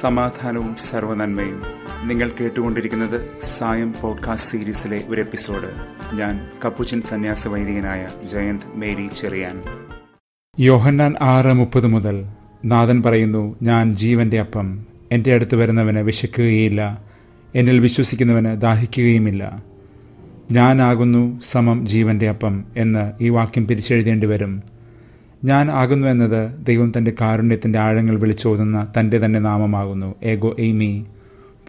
സമാധാനവും സർവനന്മയും നിങ്ങൾ കേട്ടുകൊണ്ടിരിക്കുന്നത് സായം പോഡ്കാസ്റ്റ് സീരീസിലെ ഒരു എപ്പിസോഡ് ഞാൻ കപ്പുച്ചൻ സന്യാസ വൈദികനായ ജയന്ത് മേരി ചെറിയാൻ യോഹന്നാൻ ആറ് മുപ്പത് മുതൽ നാഥൻ പറയുന്നു ഞാൻ ജീവന്റെ അപ്പം എൻ്റെ അടുത്ത് വരുന്നവന് വിശക്കുകയില്ല എന്നിൽ വിശ്വസിക്കുന്നവന് ദാഹിക്കുകയുമില്ല ഞാനാകുന്നു സമം ജീവൻ്റെ അപ്പം എന്ന് ഈ വാക്യം പിരിച്ചെഴുതേണ്ടി വരും ഞാൻ ആകുന്നു എന്നത് ദൈവം തൻ്റെ കാരുണ്യത്തിൻ്റെ ആഴങ്ങൾ വിളിച്ചോതുന്ന തൻ്റെ തന്നെ നാമമാകുന്നു ഏഗോ എയ്മി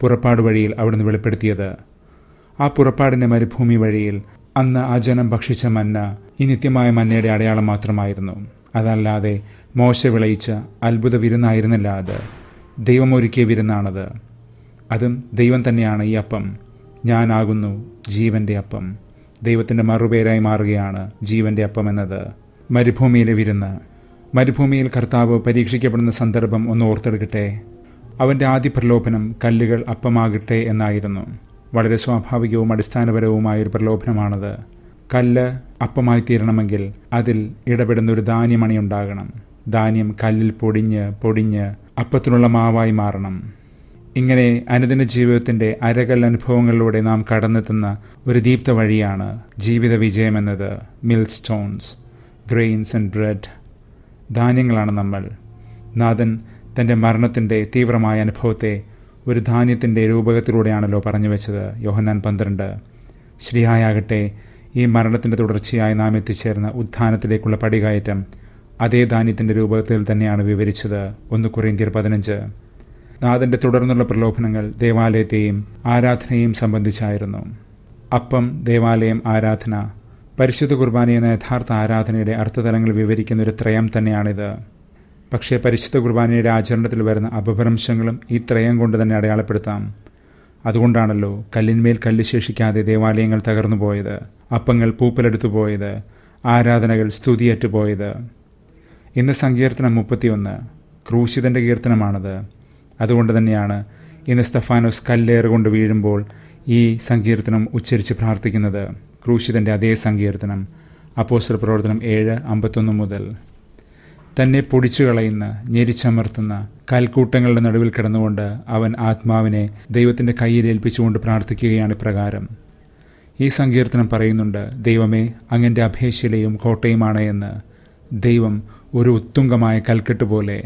പുറപ്പാട് വഴിയിൽ അവിടുന്ന് വെളിപ്പെടുത്തിയത് ആ പുറപ്പാടിൻ്റെ മരുഭൂമി വഴിയിൽ അന്ന് ആ ജനം ഭക്ഷിച്ച മന്ന ഈ നിത്യമായ മന്നയുടെ അടയാളം മാത്രമായിരുന്നു അതല്ലാതെ മോശ വിളയിച്ച അത്ഭുത വിരുന്നായിരുന്നില്ല അത് ദൈവമൊരുക്കിയ വിരുന്നാണത് അതും ദൈവം തന്നെയാണ് ഈ അപ്പം ഞാനാകുന്നു ജീവൻ്റെ അപ്പം ദൈവത്തിൻ്റെ മറുപേരായി മാറുകയാണ് ജീവൻ്റെ അപ്പം എന്നത് മരുഭൂമിയിലെ വിരുന്ന് മരുഭൂമിയിൽ കർത്താവ് പരീക്ഷിക്കപ്പെടുന്ന സന്ദർഭം ഒന്ന് ഓർത്തെടുക്കട്ടെ അവൻ്റെ ആദ്യ പ്രലോഭനം കല്ലുകൾ അപ്പമാകട്ടെ എന്നായിരുന്നു വളരെ സ്വാഭാവികവും അടിസ്ഥാനപരവുമായ ഒരു പ്രലോഭനമാണത് കല്ല് അപ്പമായി തീരണമെങ്കിൽ അതിൽ ഇടപെടുന്ന ഒരു ധാന്യമണി ഉണ്ടാകണം ധാന്യം കല്ലിൽ പൊടിഞ്ഞ് പൊടിഞ്ഞ് അപ്പത്തിനുള്ള മാവായി മാറണം ഇങ്ങനെ അനുദിന ജീവിതത്തിന്റെ അരകൽ അനുഭവങ്ങളിലൂടെ നാം കടന്നെത്തുന്ന ഒരു ദീപ്ത വഴിയാണ് ജീവിത വിജയം എന്നത് mill stones grains and bread ധാന്യങ്ങളാണ് നമ്മൾ നാഥൻ തൻ്റെ മരണത്തിൻ്റെ തീവ്രമായ അനുഭവത്തെ ഒരു ധാന്യത്തിൻ്റെ രൂപകത്തിലൂടെയാണല്ലോ പറഞ്ഞു വെച്ചത് യോഹന്നാൻ പന്ത്രണ്ട് ശ്രീഹായാകട്ടെ ഈ മരണത്തിൻ്റെ തുടർച്ചയായി നാം എത്തിച്ചേർന്ന ഉത്ഥാനത്തിലേക്കുള്ള പടികയറ്റം അതേ ധാന്യത്തിൻ്റെ രൂപത്തിൽ തന്നെയാണ് വിവരിച്ചത് ഒന്ന് കുറിയന്തിയർ പതിനഞ്ച് നാഥന്റെ തുടർന്നുള്ള പ്രലോഭനങ്ങൾ ദേവാലയത്തെയും ആരാധനയെയും സംബന്ധിച്ചായിരുന്നു അപ്പം ദേവാലയം ആരാധന പരിശുദ്ധ കുർബാന എന്ന യഥാർത്ഥ ആരാധനയുടെ അർത്ഥതലങ്ങൾ വിവരിക്കുന്ന ഒരു ത്രയം തന്നെയാണിത് പക്ഷേ പരിശുദ്ധ കുർബാനയുടെ ആചരണത്തിൽ വരുന്ന അപഭ്രംശങ്ങളും ഈ ത്രയം കൊണ്ട് തന്നെ അടയാളപ്പെടുത്താം അതുകൊണ്ടാണല്ലോ കല്ലിന്മേൽ കല്ല് ശേഷിക്കാതെ ദേവാലയങ്ങൾ തകർന്നു പോയത് അപ്പങ്ങൾ പൂപ്പലെടുത്തു പോയത് ആരാധനകൾ സ്തുതിയറ്റുപോയത് ഇന്ന് സങ്കീർത്തനം മുപ്പത്തിയൊന്ന് ക്രൂശിതന്റെ കീർത്തനമാണത് അതുകൊണ്ട് തന്നെയാണ് ഇന്ന് സ്തഫാനോസ് കല്ലേറ് കൊണ്ട് വീഴുമ്പോൾ ഈ സങ്കീർത്തനം ഉച്ചരിച്ച് പ്രാർത്ഥിക്കുന്നത് ക്രൂശിതൻ്റെ അതേ സങ്കീർത്തനം അപ്പോസ്റ്റർ പ്രവർത്തനം ഏഴ് അമ്പത്തൊന്ന് മുതൽ തന്നെ പൊടിച്ചു കളയുന്ന ഞെരിച്ചമർത്തുന്ന കൽക്കൂട്ടങ്ങളുടെ നടുവിൽ കിടന്നുകൊണ്ട് അവൻ ആത്മാവിനെ ദൈവത്തിൻ്റെ കയ്യിൽ ഏൽപ്പിച്ചുകൊണ്ട് പ്രാർത്ഥിക്കുകയാണ് ഇപ്രകാരം ഈ സങ്കീർത്തനം പറയുന്നുണ്ട് ദൈവമേ അങ്ങൻ്റെ അഭേഷയിലെയും കോട്ടയുമാണ് എന്ന് ദൈവം ഒരു ഉത്തുംഗമായ കൽക്കെട്ട് പോലെ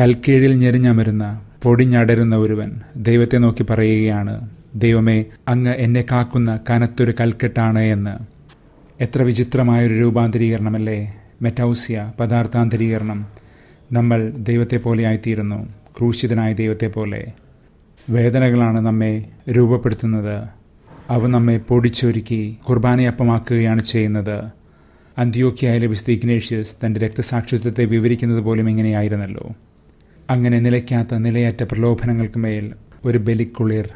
കൽക്കീഴിൽ ഞെരിഞ്ഞമരുന്ന പൊടിഞ്ഞടരുന്ന ഒരുവൻ ദൈവത്തെ നോക്കി പറയുകയാണ് ദൈവമേ അങ്ങ് എന്നെ കാക്കുന്ന കനത്തൊരു കൽക്കെട്ടാണ് എന്ന് എത്ര വിചിത്രമായൊരു രൂപാന്തരീകരണമല്ലേ മെറ്റൗസിയ പദാർത്ഥാന്തരീകരണം നമ്മൾ ദൈവത്തെ ആയിത്തീരുന്നു ക്രൂശിതനായ ദൈവത്തെ പോലെ വേദനകളാണ് നമ്മെ രൂപപ്പെടുത്തുന്നത് അവ നമ്മെ പൊടിച്ചൊരുക്കി കുർബാനയപ്പമാക്കുകയാണ് ചെയ്യുന്നത് അന്ത്യോക്കിയായ ലഭിച്ച ഇഗ്നേഷ്യസ് തൻ്റെ രക്തസാക്ഷിത്വത്തെ വിവരിക്കുന്നത് പോലും ഇങ്ങനെയായിരുന്നല്ലോ അങ്ങനെ നിലയ്ക്കാത്ത നിലയറ്റ മേൽ ഒരു ബലിക്കുളിർ